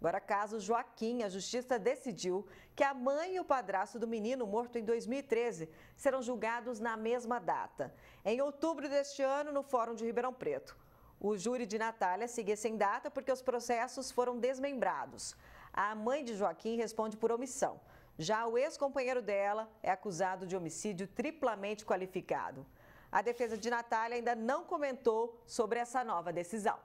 Agora, caso Joaquim, a justiça decidiu que a mãe e o padrasto do menino morto em 2013 serão julgados na mesma data, em outubro deste ano, no Fórum de Ribeirão Preto. O júri de Natália seguia sem data porque os processos foram desmembrados. A mãe de Joaquim responde por omissão. Já o ex-companheiro dela é acusado de homicídio triplamente qualificado. A defesa de Natália ainda não comentou sobre essa nova decisão.